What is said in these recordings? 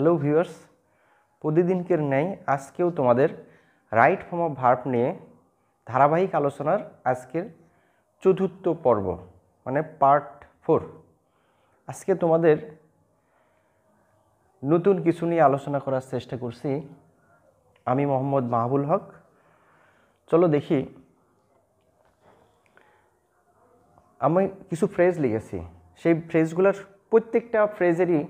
hello viewers প্রতিদিনকের ন্যায় আজকেও তোমাদের রাইট ফর্ম অফ ভার্ভ নিয়ে ধারাবাহিক আলোচনার আজকের চতুর্থ পর্ব মানে পার্ট ফোর আজকে তোমাদের নতুন কিছু নিয়ে আলোচনা করার চেষ্টা করছি আমি মোহাম্মদ মাহবুল হক চলো দেখি আমি কিছু ফ্রেজ লিখেছি সেই ফ্রেজগুলোর প্রত্যেকটা ফ্রেজেরই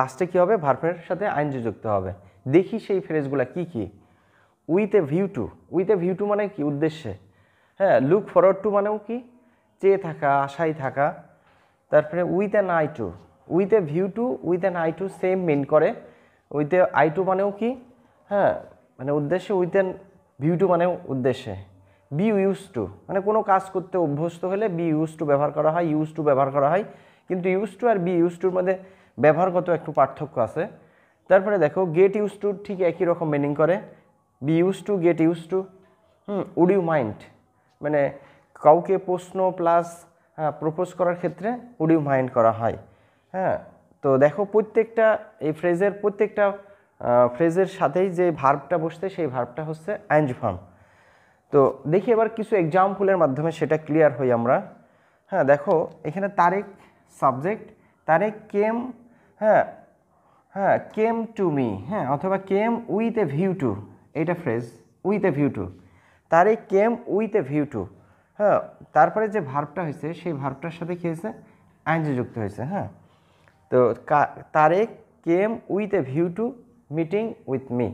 লাস্টে কী হবে ভার্ভের সাথে আইনজি যুক্ত হবে দেখি সেই ফ্রেজগুলো কি কি with a view to with a view to মানে কি উদ্দেশ্যে হ্যাঁ লুক ফরওয়ার্ড টু মানেও কি চেয়ে থাকা আশায় থাকা তারপরে with an eye to with a view to with an eye to same mean করে উইথ এ আই টু মানেও কি হ্যাঁ মানে উদ্দেশ্যে উইথ অ্যান ভিউ টু মানেও উদ্দেশ্যে বি ইউজ টু মানে কোনো কাজ করতে অভ্যস্ত হলে বি ইউজ টু ব্যবহার করা হয় ইউজ টু ব্যবহার করা হয় কিন্তু ইউজ টু আর বি ইউজ টুর মধ্যে ব্যবহারগত একটু পার্থক্য আছে তারপরে দেখো গেট ইউজ টু ঠিক একই রকম মিনিং করে be use to get use to hmm would you mind মানে কাউকে প্রশ্ন প্লাস হ্যাঁ প্রপোজ করার ক্ষেত্রে উড ইউ মাইন্ড করা হয় হ্যাঁ তো দেখো প্রত্যেকটা এই ফ্রেজের প্রত্যেকটা ফ্রেজের সাথেই যে ভার্বটা বসতে সেই ভার্বটা হচ্ছে অ্যাঞ্জ ফার্ম তো দেখি এবার কিছু এক্সাম্পলের মাধ্যমে সেটা ক্লিয়ার হই আমরা হ্যাঁ দেখো এখানে তারেক সাবজেক্ট তারেক কেম হ্যাঁ হ্যাঁ কেম টু মি হ্যাঁ অথবা came with a view to এইটা phrase with a view to তার এই came with a view to হ্যাঁ তারপরে যে ভার্বটা হয়েছে সেই ভার্বটার সাথে কী হয়েছে আইনজি যুক্ত হয়েছে হ্যাঁ তো Tarek came with a view to meeting with me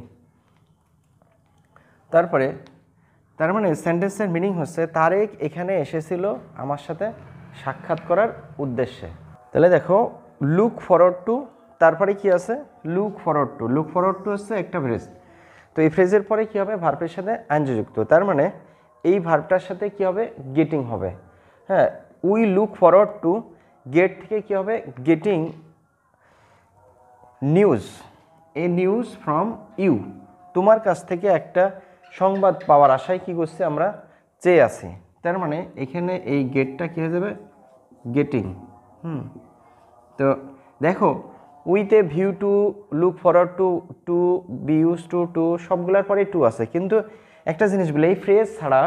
তারপরে তার মানে সেন্টেন্সের মিনিং হচ্ছে তারেক এখানে এসেছিল আমার সাথে সাক্ষাৎ করার উদ্দেশ্যে তাহলে দেখো লুক ফরওয়ার্ড টু তারপরে কি আছে look forward to look forward to হচ্ছে একটা ফ্রেজ তো এই ফ্রেজের পরে কি হবে ভার্পের সাথে আঞ্জযুক্ত তার মানে এই ভার্পটার সাথে কি হবে গেটিং হবে হ্যাঁ we look forward to get থেকে কি হবে getting news a news from you তোমার কাছ থেকে একটা সংবাদ পাওয়ার আশায় কি করছে আমরা চেয়ে আছি তার মানে এখানে এই গেটটা কী হয়ে যাবে গেটিং হুম তো দেখো with a view to look forward to to be use to to সবগুলোর পরে টু আছে কিন্তু একটা জিনিস বলে এই ফ্রেজ ছাড়া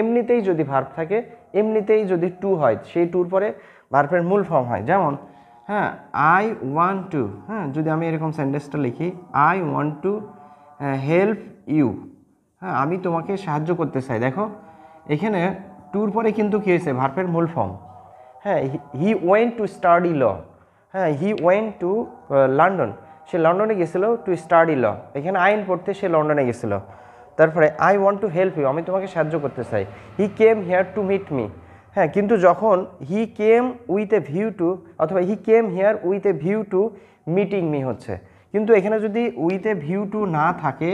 এমনিতেই যদি ভার্ব থাকে এমনিতেই যদি টু হয় সেই টুর পরে ভার্বের মূল ফর্ম হয় যেমন হ্যাঁ আই ওয়ান টু হ্যাঁ যদি আমি এরকম সেন্টেন্সটা লিখি I want to help you হ্যাঁ আমি তোমাকে সাহায্য করতে চাই দেখো এখানে টুর পরে কিন্তু কী হয়েছে ভার্বের মূল ফর্ম হ্যাঁ he went to study law হ্যাঁ হি ওয়েন টু লন্ডন সে লন্ডনে গেছিলো টু স্টাডি ল এখানে আইন পড়তে সে লন্ডনে গেছিলো তারপরে I want to help you আমি তোমাকে সাহায্য করতে চাই he came here to meet me হ্যাঁ কিন্তু যখন he came with a view to অথবা he came here with a view to meeting me হচ্ছে কিন্তু এখানে যদি উইথ এ ভিউ টু না থাকে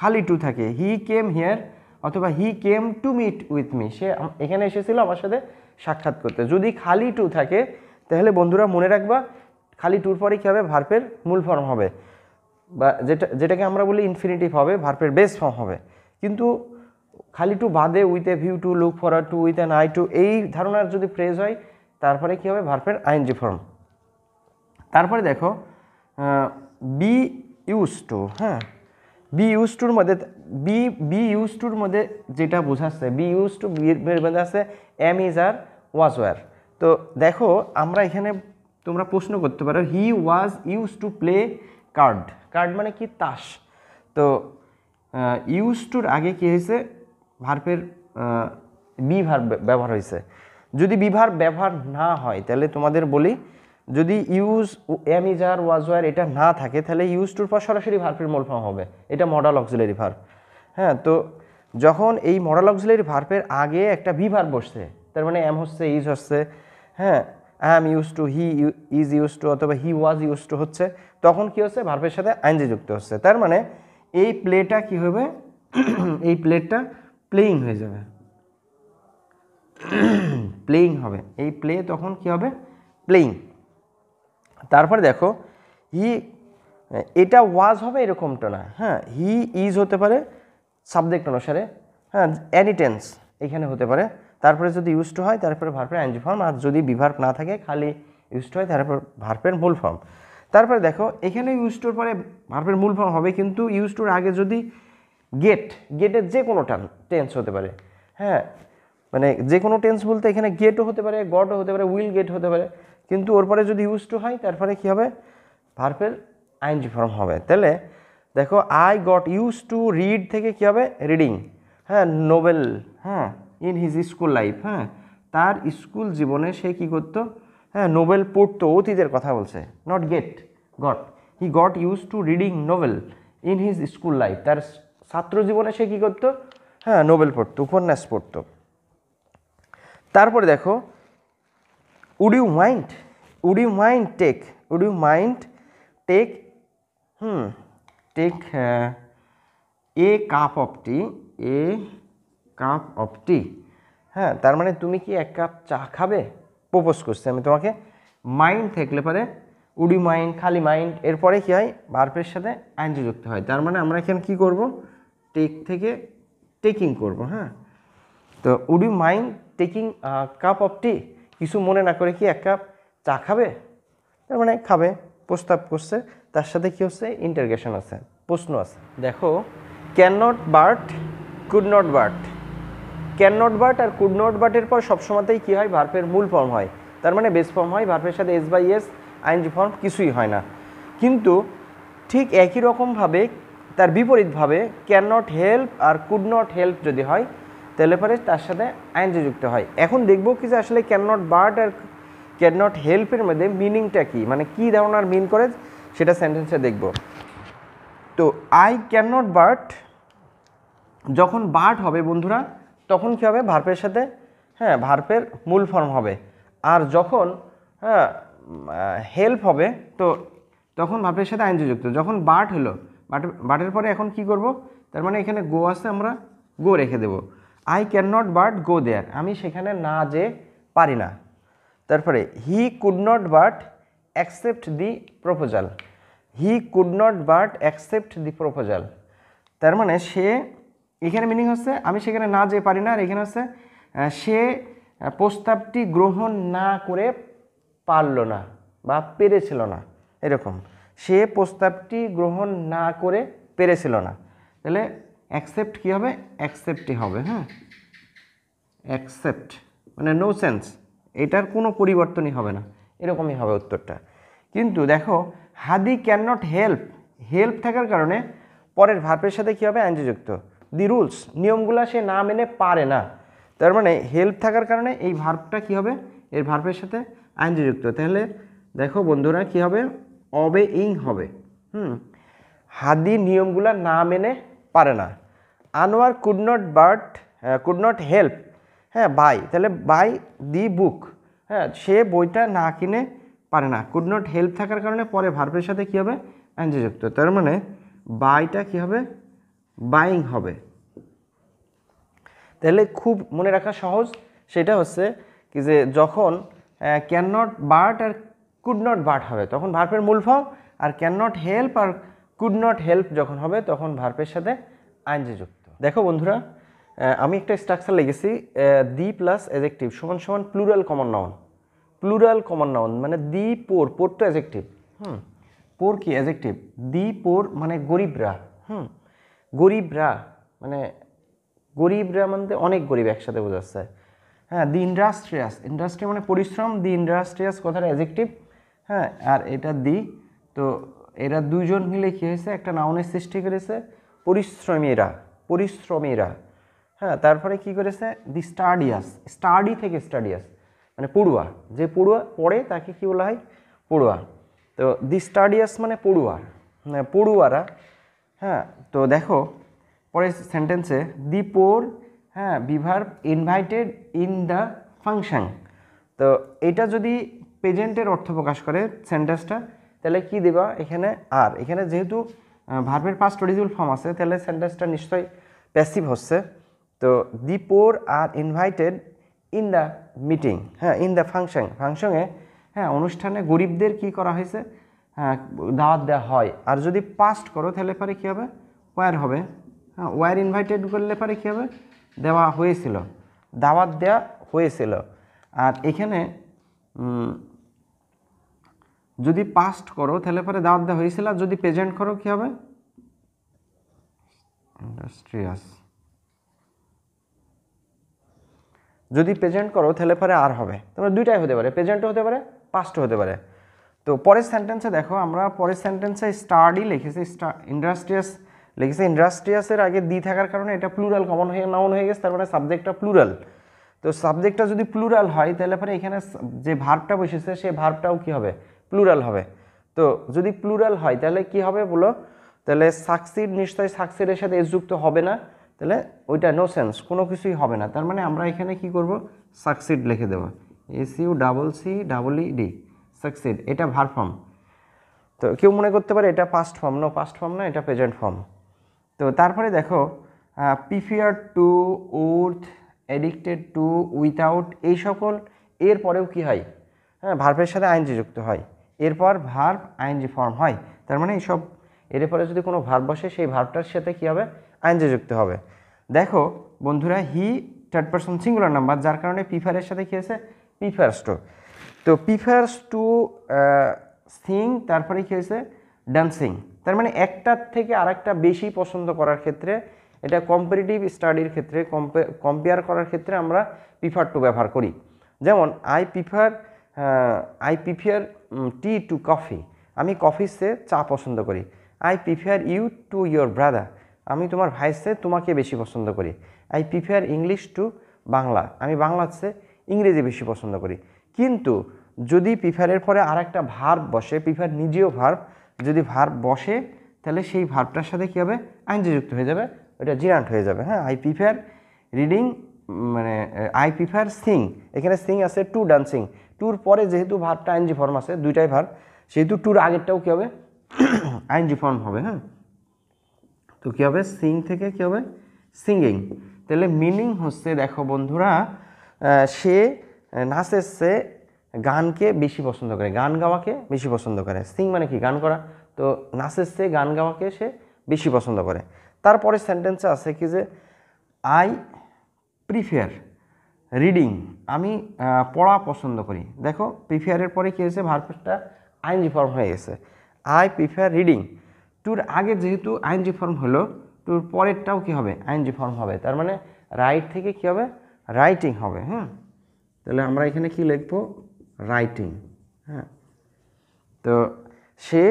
খালি টু থাকে হি কেম হেয়ার অথবা he came to meet with me সে এখানে এসেছিল আমার সাথে সাক্ষাৎ করতে যদি খালি টু থাকে তাহলে বন্ধুরা মনে রাখবা খালি টুর পরে কী হবে ভার্পের মূল ফর্ম হবে বা যেটা যেটাকে আমরা বলি ইনফিনিটিভ হবে ভার্পের বেস ফর্ম হবে কিন্তু খালি টু বাদে with a view to look আর to with an eye to এই ধারণার যদি ফ্রেজ হয় তারপরে কী হবে ভার্পের আইএনজি ফর্ম তারপরে দেখো বি ইউজ টু হ্যাঁ বি ইউজ টুর মধ্যে বি বি ইউজ টুর মধ্যে যেটা বোঝাচ্ছে বি ইউজ টু বি মধ্যে আছে am is are was were তো দেখো আমরা এখানে তোমরা প্রশ্ন করতে পারো he was use to play card card মানে কি তাস তো ইউজ টুর আগে কী হয়েছে ভার্পের বি ভার ব্যবহার হয়েছে যদি বি ভার ব্যবহার না হয় তাহলে তোমাদের বলি যদি use am is are was were এটা না থাকে তাহলে ইউজ টুর পর সরাসরি ভার্পের মূল ফর্ম হবে এটা মডাল অক্সিলারি ভার হ্যাঁ তো যখন এই মডাল অক্সিলারি ভার্পের আগে একটা ভি ভার বসছে তার মানে এম হচ্ছে ইজ হচ্ছে হ্যাঁ I am use to he is use to অথবা হি ওয়াজ ইউজ টু হচ্ছে তখন কি হচ্ছে ভার্ভের সাথে আইনজি যুক্ত হচ্ছে তার মানে এই প্লেটা কি হবে এই প্লেটটা প্লেয়িং হয়ে যাবে প্লেয়িং হবে এই প্লে তখন কি হবে প্লেয়িং তারপরে দেখো হি এটা ওয়াজ হবে এরকমটা না হ্যাঁ হি ইজ হতে পারে সাবজেক্ট অনুসারে হ্যাঁ অ্যানিটেন্স এখানে হতে পারে তারপরে যদি ইউজড হয় তারপরে ভার্পের এনজি ফর্ম আর যদি বিভার্প না থাকে খালি ইউজড হয় তারপর ভার্পের মূল ফর্ম তারপরে দেখো এখানে ইউজটোর পরে ভার্পের মূল ফর্ম হবে কিন্তু ইউজটোর আগে যদি গেট গেটের যে কোনো টান টেন্স হতে পারে হ্যাঁ মানে যে কোনো টেন্স বলতে এখানে গেটও হতে পারে গডও হতে পারে উইল গেট হতে পারে কিন্তু ওর পরে যদি ইউজ টু হয় তারপরে কী হবে ভার্পের আইনজি ফর্ম হবে তাহলে দেখো I got use to read থেকে কী হবে রিডিং হ্যাঁ নোবেল হ্যাঁ ইন হিজ স্কুল লাইফ হ্যাঁ তার স্কুল জীবনে সে কী করতো হ্যাঁ নোবেল পড়তো অতীতের কথা বলছে not get got he got use to reading novel in his school life তার ছাত্র জীবনে সে কী করতো হ্যাঁ নোবেল পড়তো উপন্যাস পড়তো তারপরে দেখো would you mind would you mind take would you mind take hmm take a cup of tea a cup of tea হ্যাঁ তার মানে তুমি কি এক কাপ চা খাবে প্রোপোজ করছি আমি তোমাকে মাইন্ড থাকলে পরে উডি মাইন্ড খালি মাইন্ড এরপরে কী হয় বার্পের সাথে আইনজি যুক্ত হয় তার মানে আমরা এখানে কী করব টেক থেকে টেকিং করব হ্যাঁ তো would you mind taking cup of tea কিছু মনে না করে কি এক কাপ চা খাবে তার মানে খাবে প্রস্তাব করছে তার সাথে কী হচ্ছে ইন্টারগেশন আছে প্রশ্ন আছে দেখো can not but could not but can not but আর কুড নট বাটের পর সবসময়তেই কী হয় ভার্পের মূল ফর্ম হয় তার মানে বেস ফর্ম হয় ভার্পের সাথে S by S I N G form কিছুই হয় না কিন্তু ঠিক একই রকমভাবে তার বিপরীতভাবে ক্যান নট হেল্প আর কুড নট হেল্প যদি হয় তাহলে পরে তার সাথে আইনজি যুক্ত হয় এখন দেখব কি যে আসলে ক্যান নট বার্ট আর ক্যান নট হেল্পের মধ্যে মিনিংটা কী মানে কী ধারণার মিন করে সেটা সেন্টেন্সে দেখব তো আই ক্যান নট বার্ট যখন বার্ট হবে বন্ধুরা তখন কী হবে ভার্পের সাথে হ্যাঁ ভার্পের মূল ফর্ম হবে আর যখন হ্যাঁ হেল্প হবে তো তখন ভার্পের সাথে আইনজ যুক্ত যখন বাট হলো বাট বাটের পরে এখন কি করব তার মানে এখানে গো আছে আমরা গো রেখে দেব I can not but go there আমি সেখানে না যে পারি না তারপরে he could not but accept the proposal he could not but accept the proposal তার মানে সে এখানে মিনিং হচ্ছে আমি সেখানে না যেয়ে পারি না আর এখানে হচ্ছে সে প্রস্তাবটি গ্রহণ না করে পারল না বা পেরেছিল না এরকম সে প্রস্তাবটি গ্রহণ না করে পেরেছিল না তাহলে অ্যাকসেপ্ট কী হবে অ্যাকসেপ্টই হবে হ্যাঁ অ্যাকসেপ্ট মানে নো সেন্স এটার কোনো পরিবর্তনই হবে না এরকমই হবে উত্তরটা কিন্তু দেখো Hadi can not help help থাকার কারণে পরের ভার্পের সাথে কী হবে অ্যাঞ্জিযুক্ত দি রুলস নিয়মগুলো সে না মেনে পারে না তার মানে হেল্প থাকার কারণে এই ভার্বটা কি হবে এর ভার্বের সাথে আইনজি যুক্ত তাহলে দেখো বন্ধুরা কি হবে অবে ইং হবে হুম হাদি নিয়মগুলো না মেনে পারে না Anwar could not but could not help হ্যাঁ বাই হ্যাঁ, তাহলে বাই দি বুক হ্যাঁ সে বইটা না কিনে পারে না কুড নট হেল্প থাকার কারণে পরে ভার্বের সাথে কী হবে অ্যাঞ্জে যুক্ত তার মানে বাইটা কী হবে বাইং হবে তাহলে খুব মনে রাখা সহজ সেটা হচ্ছে কি যে যখন ক্যান নট বার্ট আর কুড নট বার্ট হবে তখন ভার্পের মূল ফর্ম আর ক্যান নট হেল্প আর কুড নট হেল্প যখন হবে তখন ভার্পের সাথে আইনজি যুক্ত দেখো বন্ধুরা আমি একটা স্ট্রাকচার লেগেছি দি প্লাস এজেকটিভ সমান সমান plural common noun plural common noun মানে দি পোর পোর তো এজেকটিভ হুম পোর কি এজেকটিভ দি পোর মানে গরিবরা হুম গরিবরা মানে গরিবরা মানে অনেক গরিব একসাথে বোঝাচ্ছে হ্যাঁ দি ইন্ডাস্ট্রিয়াস ইন্ডাস্ট্রি মানে পরিশ্রম দি ইন্ডাস্ট্রিয়াস কথার অ্যাজেক্টিভ হ্যাঁ আর এটা দি তো এরা দুজন মিলে কী হয়েছে একটা নাউনের সৃষ্টি করেছে পরিশ্রমীরা পরিশ্রমীরা হ্যাঁ তারপরে কি করেছে দি স্টাডিয়াস স্টাডি থেকে স্টাডিয়াস মানে পড়ুয়া যে পড়ুয়া পড়ে তাকে কী বলা হয় পড়ুয়া তো দি স্টাডিয়াস মানে পড়ুয়া হ্যাঁ, পড়ুয়ারা হ্যাঁ তো দেখো পরের সেন্টেন্সে দি পোর হ্যাঁ were invited in the function তো এটা যদি প্রেজেন্টের অর্থ প্রকাশ করে সেন্টেন্সটা তাহলে কি দেবা এখানে আর এখানে যেহেতু ভার্বের পাস্ট অরিজিনাল ফর্ম আছে তাহলে সেন্টেন্সটা নিশ্চয়ই প্যাসিভ হচ্ছে তো the poor are invited in the meeting হ্যাঁ ইন দ্য ফাংশন ফাংশনে হ্যাঁ অনুষ্ঠানে গরিবদের কি করা হয়েছে হ্যাঁ, দাওয়াত দেওয়া হয় আর যদি পাস্ট করো তাহলে পরে কী হবে ওয়ার হবে হ্যাঁ ওয়ার ইনভাইটেড করলে পরে কী হবে দেওয়া হয়েছিল দাওয়াত দেওয়া হয়েছিল আর এখানে যদি পাস্ট করো তাহলে পরে দাওয়াত দেওয়া হয়েছিল আর যদি প্রেজেন্ট করো কী হবে ইন্ডাস্ট্রিয়াস যদি প্রেজেন্ট করো তাহলে পরে আর হবে তারপরে দুইটাই হতে পারে প্রেজেন্টও হতে পারে পাস্টও হতে পারে তো পরের সেন্টেন্সে দেখো আমরা পরের সেন্টেন্সে স্টাডি লিখেছি ইন্ডাস্ট্রিয়াস লিখেছি ইন্ডাস্ট্রিয়াসের আগে দি থাকার কারণে এটা প্লুরাল কমন হয়ে নাউন হয়ে গেছে তার মানে সাবজেক্টটা প্লুরাল তো সাবজেক্টটা যদি প্লুরাল হয় তাহলে পরে এখানে যে ভার্বটা বসেছে সে ভার্বটাও কি হবে প্লুরাল হবে তো যদি প্লুরাল হয় তাহলে কি হবে বলো তাহলে সাকসিড নিশ্চয়ই সাকসিডের সাথে যুক্ত হবে না তাহলে ওইটা নো সেন্স কোনো কিছুই হবে না তার মানে আমরা এখানে কি করব সাকসিড লিখে দেবো S U double C double E D succeed এটা ভার ফর্ম তো কেউ মনে করতে পারে এটা past form no past form না এটা প্রেজেন্ট ফর্ম তো তারপরে দেখো prefer to worth addicted to without এই সকল এর পরেও কী হয় হ্যাঁ ভার্ভের সাথে আইনজি যুক্ত হয় এরপর ভার্ভ আইনজি ফর্ম হয় তার মানে এইসব এর পরে যদি কোনো ভার্ভ বসে সেই ভার্ভটার সাথে কী হবে আইনজি যুক্ত হবে দেখো বন্ধুরা he third person singular number যার কারণে পিফারের সাথে কী আছে পিফার্স টু তো প্রিফার্স টু সিং তারপরে কী হয়েছে ডান্সিং তার মানে একটার থেকে আরেকটা বেশি পছন্দ করার ক্ষেত্রে এটা কম্পারেটিভ স্টাডির ক্ষেত্রে কম্পেয়ার করার ক্ষেত্রে আমরা প্রিফার টু ব্যবহার করি যেমন I prefer I prefer tea to coffee আমি কফির সে চা পছন্দ করি I prefer you to your brother আমি তোমার ভাইসে তোমাকে বেশি পছন্দ করি I prefer English to Bangla আমি বাংলার চেয়ে ইংরেজি বেশি পছন্দ করি কিন্তু যদি পিফারের পরে আর একটা ভার্ব বসে পিফার নিজেও ভার্ব যদি ভার্ব বসে তাহলে সেই ভার্বটার সাথে কী হবে আইনজি যুক্ত হয়ে যাবে ওটা জিরান্ট হয়ে যাবে হ্যাঁ আই প্রিফার রিডিং মানে আই প্রিফার সিং এখানে সিং আছে টু ডান্সিং টুর পরে যেহেতু ভার্বটা আইনজি ফর্ম আছে দুইটাই ভার্ব সেহেতু টুর আগেরটাও কী হবে আইনজি ফর্ম হবে হ্যাঁ তো কী হবে সিং থেকে কী হবে সিঙ্গিং তাহলে মিনিং হচ্ছে দেখো বন্ধুরা সে নাচের সে গানকে বেশি পছন্দ করে গান গাওয়াকে বেশি পছন্দ করে সিং মানে কি গান করা তো নাচের সে গান গাওয়াকে সে বেশি পছন্দ করে তারপরে সেন্টেন্সে আছে কি যে আই প্রিফেয়ার রিডিং আমি পড়া পছন্দ করি দেখো প্রিফেয়ারের পরে কী হয়েছে ভার্ভটা আইনজি ফর্ম হয়ে গেছে আই প্রিফেয়ার রিডিং টুর আগে যেহেতু আইনজি ফর্ম হলো টুর পরেরটাও কী হবে আইনজি ফর্ম হবে তার মানে রাইট থেকে কী হবে রাইটিং হবে হ্যাঁ তাহলে আমরা এখানে কি লিখবো রাইটিং হ্যাঁ তো সে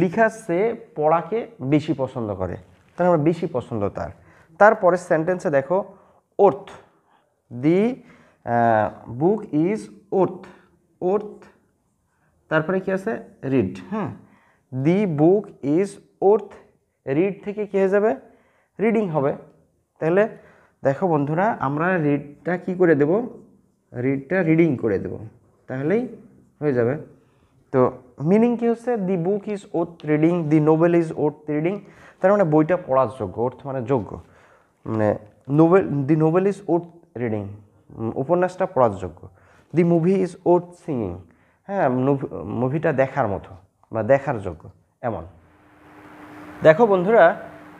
লিখা সে পড়াকে বেশি পছন্দ করে তাহলে আমার মানে বেশি পছন্দ তার তারপরের সেন্টেন্সে দেখো worth the book is worth worth তারপরে কি আছে রিড হ্যাঁ the book is worth read থেকে কী হয়ে যাবে রিডিং হবে তাহলে দেখো বন্ধুরা আমরা রিডটা কি করে দেব রিডটা রিডিং করে দেব তাহলেই হয়ে যাবে তো মিনিং কী হচ্ছে the book is worth reading the novel is worth reading তার মানে বইটা পড়ার যোগ্য অর্থ মানে যোগ্য মানে novel the novel is worth reading উপন্যাসটা পড়ার যোগ্য the movie is worth singing হ্যাঁ মুভিটা দেখার মতো বা দেখার যোগ্য এমন দেখো বন্ধুরা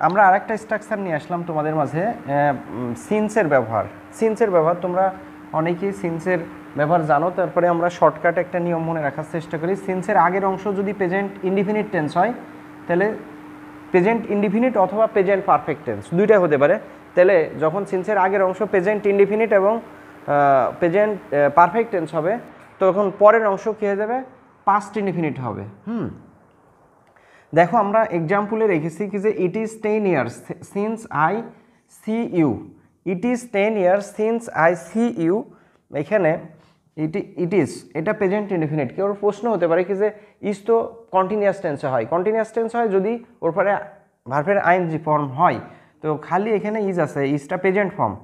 আমরা আরেকটা স্ট্রাকচার নিয়ে আসলাম তোমাদের মাঝে সিনসের ব্যবহার সিনসের ব্যবহার তোমরা অনেকেই সিন্সের ব্যবহার জানো তারপরে আমরা শর্টকাট একটা নিয়ম মনে রাখার চেষ্টা করি সিন্সের আগের অংশ যদি প্রেজেন্ট ইনডিফিনিট টেন্স হয় তাহলে প্রেজেন্ট ইনডিফিনিট অথবা প্রেজেন্ট পারফেক্ট টেন্স দুইটাই হতে পারে তাহলে যখন সিন্সের আগের অংশ প্রেজেন্ট ইনডিফিনিট এবং প্রেজেন্ট পারফেক্ট টেন্স হবে তখন পরের অংশ কী হয়ে যাবে পাস্ট ইনডিফিনিট হবে হুম দেখো আমরা এক্সাম্পলে রেখেছি কি যে it is ten years since I see you it is ten years since I see you এখানে ইট ইট ইজ এটা প্রেজেন্ট ইনডিফিনিট কি ওর প্রশ্ন হতে পারে কি যে ইজ তো কন্টিনিউয়াস টেন্সে হয় কন্টিনিউয়াস টেন্স হয় যদি ওর পরে আইন জি ফর্ম হয় তো খালি এখানে ইজ আছে ইজটা প্রেজেন্ট ফর্ম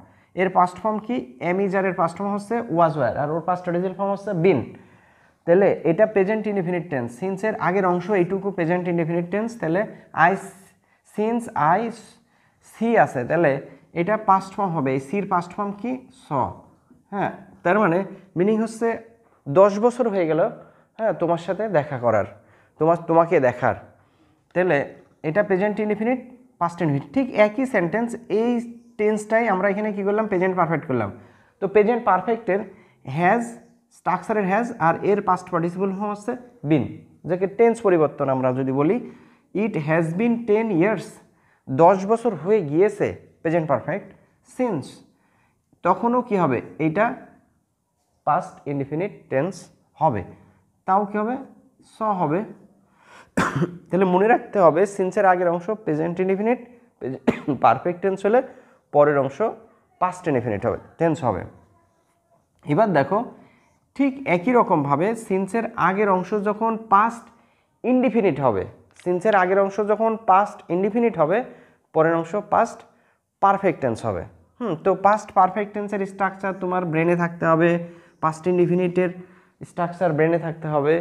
এর পাস্ট ফর্ম কি এম ইজ আর এর পাস্ট ফর্ম হচ্ছে ওয়াজ ওয়ার আর ওর পাস্ট অরিজিনাল ফর্ম হচ্ছে বিন তাহলে এটা প্রেজেন্ট ইনডিফিনিট টেন্স সিন্সের আগের অংশ এইটুকু প্রেজেন্ট ইনডিফিনিট টেন্স তাহলে আই সিন্স আই সি আছে তাহলে এটা পাস্ট ফর্ম হবে এই সির পাস্ট ফর্ম কি স হ্যাঁ তার মানে মিনিং হচ্ছে দশ বছর হয়ে গেল হ্যাঁ তোমার সাথে দেখা করার তোমার তোমাকে দেখার তাহলে এটা প্রেজেন্ট ইনডিফিনিট পাস্ট ইনফিনিট ঠিক একই সেন্টেন্স এই টেন্সটাই আমরা এখানে কি করলাম প্রেজেন্ট পারফেক্ট করলাম তো প্রেজেন্ট পারফেক্টের হ্যাজ স্ট্রাকচারের হ্যাজ আর এর পাস্ট পার্টিসিপল ফর্ম হচ্ছে বিন যাকে টেন্স পরিবর্তন আমরা যদি বলি it has been ten years দশ বছর হয়ে গিয়েছে প্রেজেন্ট পারফেক্ট সিন্স তখনও কি হবে এইটা পাস্ট ইনডিফিনিট টেন্স হবে তাও কি হবে স হবে তাহলে মনে রাখতে হবে সিন্সের আগের অংশ প্রেজেন্ট ইনডিফিনিট পারফেক্ট টেন্স হলে পরের অংশ পাস্ট ইনডিফিনিট হবে টেন্স হবে এবার দেখো ঠিক একই রকমভাবে সিন্সের আগের অংশ যখন পাস্ট ইনডিফিনিট হবে সিন্সের আগের অংশ যখন পাস্ট ইনডিফিনিট হবে পরের অংশ পাস্ট পারফেক্ট টেন্স হবে হুম তো পাস্ট পারফেক্ট টেন্সের স্ট্রাকচার তোমার ব্রেনে থাকতে হবে পাস্ট ইনডিফিনিটের স্ট্রাকচার ব্রেনে থাকতে হবে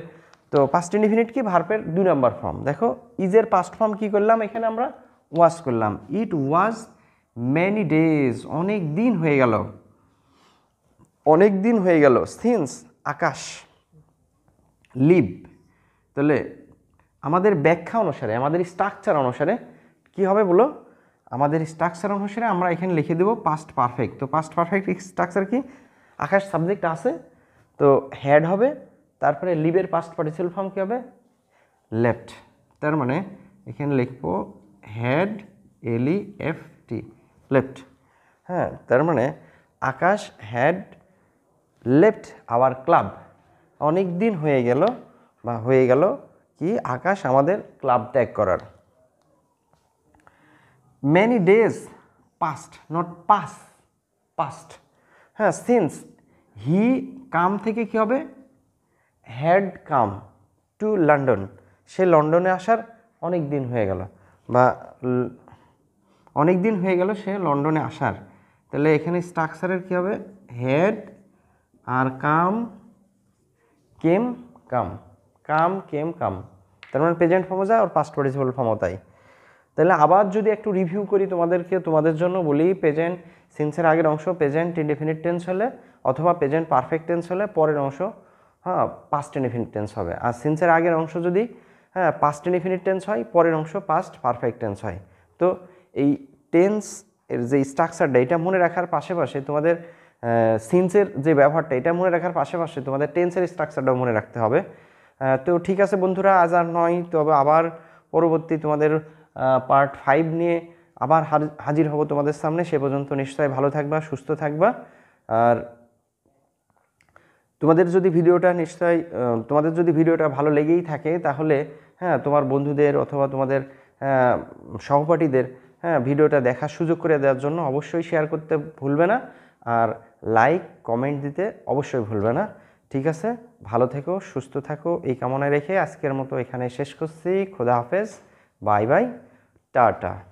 তো পাস্ট ইনডিফিনিট কি ভার্পের দুই নম্বর ফর্ম দেখো ইজের পাস্ট ফর্ম কি করলাম এখানে আমরা ওয়াজ করলাম ইট ওয়াজ মেনি ডেজ অনেক দিন হয়ে গেল অনেক দিন হয়ে গেল সিন্স আকাশ লিভ তাহলে আমাদের ব্যাখ্যা অনুসারে আমাদের স্ট্রাকচার অনুসারে কি হবে বলো আমাদের স্ট্রাকচার অনুসারে আমরা এখানে লিখে দেবো পাস্ট পারফেক্ট তো পাস্ট পারফেক্ট স্ট্রাকচার কি আকাশ সাবজেক্ট আছে তো হ্যাড হবে তারপরে লিভের পাস্ট পার্টিসিপাল ফর্ম কী হবে লেফট তার মানে এখানে লিখব হ্যাড এলি এফ টি লেফট হ্যাঁ তার মানে Akash had left our club অনেক দিন হয়ে গেল বা হয়ে গেল কি আকাশ আমাদের ক্লাব ত্যাগ করার many days past not pass past হ্যাঁ সিন্স হি কাম থেকে কি হবে হ্যাড কাম টু লন্ডন সে লন্ডনে আসার অনেক দিন হয়ে গেল বা অনেক দিন হয়ে গেল সে লন্ডনে আসার তাহলে এখানে স্ট্রাকচারের কী হবে হেড আর কাম কেম কাম কাম কেম কাম তার মানে প্রেজেন্ট ফর্মও যা ওর পাস্ট পার্টিসিপাল ফর্মও তাই তাহলে আবার যদি একটু রিভিউ করি তোমাদেরকে তোমাদের জন্য বলি প্রেজেন্ট সিন্সের আগের অংশ প্রেজেন্ট ইনডিফিনিট টেন্স হলে অথবা প্রেজেন্ট পারফেক্ট টেন্স হলে পরের অংশ হ্যাঁ পাস্ট ইনডিফিনিট টেন্স হবে আর সিন্সের আগের অংশ যদি হ্যাঁ পাস্ট ইনডিফিনিট টেন্স হয় পরের অংশ পাস্ট পারফেক্ট টেন্স হয় তো এই টেন্স এর যে স্ট্রাকচারটা এটা মনে রাখার পাশাপাশি তোমাদের সিন্সের যে ব্যবহারটা এটা মনে রাখার পাশাপাশি তোমাদের টেন্সের স্ট্রাকচারটাও মনে রাখতে হবে তো ঠিক আছে বন্ধুরা আজ আর নয় তবে আবার পরবর্তী তোমাদের পার্ট ফাইভ নিয়ে আবার হাজির হব তোমাদের সামনে সে পর্যন্ত নিশ্চয়ই ভালো থাকবা সুস্থ থাকবা আর তোমাদের যদি ভিডিওটা নিশ্চয়ই তোমাদের যদি ভিডিওটা ভালো লেগেই থাকে তাহলে হ্যাঁ তোমার বন্ধুদের অথবা তোমাদের সহপাঠীদের হ্যাঁ ভিডিওটা দেখার সুযোগ করে দেওয়ার জন্য অবশ্যই শেয়ার করতে ভুলবে না আর লাইক কমেন্ট দিতে অবশ্যই ভুলবে না ঠিক আছে ভালো থেকো সুস্থ থাকো এই কামনায় রেখে আজকের মতো এখানে শেষ করছি খোদা হাফেজ বাই বাই टाटा